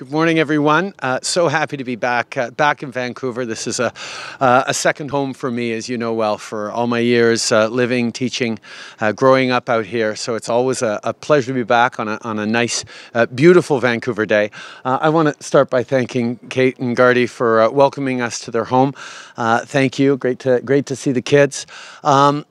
Good morning, everyone. Uh, so happy to be back uh, back in Vancouver. This is a uh, a second home for me, as you know well, for all my years uh, living, teaching, uh, growing up out here. So it's always a, a, pleasure to be back on a, on a nice, uh, beautiful Vancouver day. I want to start by thanking Kate and Gardy for welcoming us to their home. thank you. Great to great to see the kids. Um,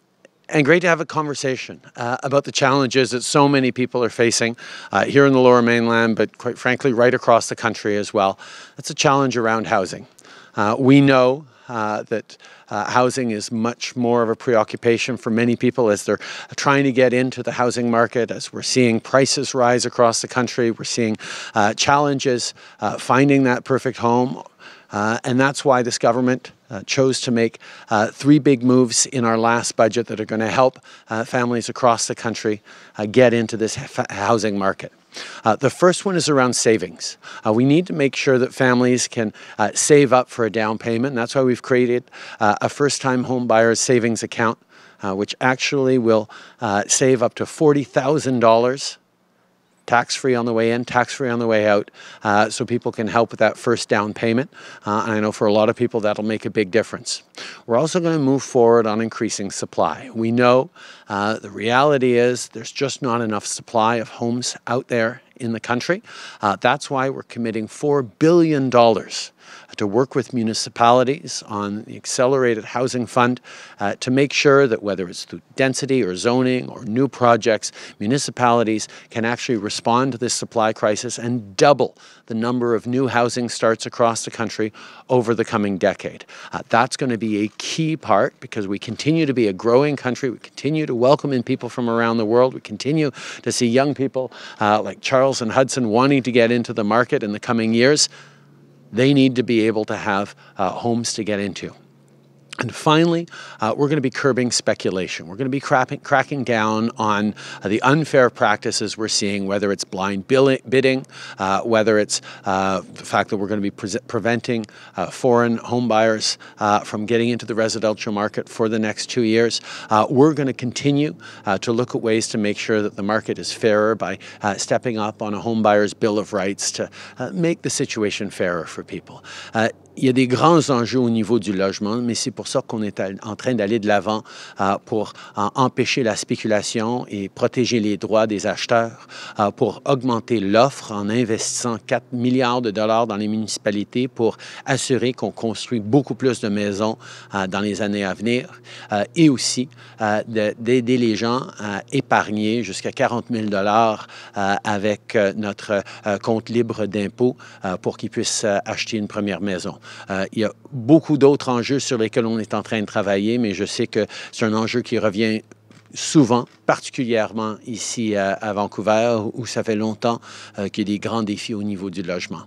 and great to have a conversation uh, about the challenges that so many people are facing uh, here in the lower mainland, but quite frankly, right across the country as well. That's a challenge around housing. Uh, we know uh, that uh, housing is much more of a preoccupation for many people as they're trying to get into the housing market, as we're seeing prices rise across the country, we're seeing uh, challenges finding that perfect home. and that's why this government uh, chose to make uh, three big moves in our last budget that are going to help uh, families across the country uh, get into this housing market. Uh, the first one is around savings. Uh, we need to make sure that families can uh, save up for a down payment. And that's why we've created uh, a first time home buyer savings account. Uh, which actually will save up to $40,000 tax free on the way in, tax free on the way out, uh, so people can help with that first down payment. Uh, and I know for a lot of people that'll make a big difference. We're also going to move forward on increasing supply. We know uh, the reality is there's just not enough supply of homes out there in the country. Uh, that's why we're committing $4 billion to work with municipalities on the Accelerated Housing Fund uh, to make sure that whether it's through density or zoning or new projects, municipalities can actually respond to this supply crisis and double the number of new housing starts across the country over the coming decade. Uh, that's going to be a key part because we continue to be a growing country. We continue to welcome in people from around the world. We continue to see young people uh, like Charles and Hudson wanting to get into the market in the coming years they need to be able to have uh, homes to get into. And finally, uh, we're going to be curbing speculation. We're going to be crapping, cracking down on uh, the unfair practices we're seeing, whether it's blind bidding, uh, whether it's uh, the fact that we're going to be pre preventing uh, foreign homebuyers uh, from getting into the residential market for the next two years. we're going to continue to look at ways to make sure that the market is fairer by stepping up on a homebuyer's bill of rights to make the situation fairer for people. il y a des grands enjeux au niveau du logement, mais c'est pour ça qu'on est en train d'aller de l'avant euh, pour euh, empêcher la spéculation et protéger les droits des acheteurs, euh, pour augmenter l'offre en investissant 4 milliards de dollars dans les municipalités pour assurer qu'on construit beaucoup plus de maisons dans les années à venir et aussi d'aider les gens à épargner jusqu'à 40 000 dollars avec notre compte libre d'impôts pour qu'ils puissent acheter une première maison. Euh, il y a beaucoup d'autres enjeux sur lesquels on est en train de travailler, mais je sais que c'est un enjeu qui revient souvent, particulièrement ici à, Vancouver, où ça fait longtemps euh, qu'il y a des grands défis au niveau du logement.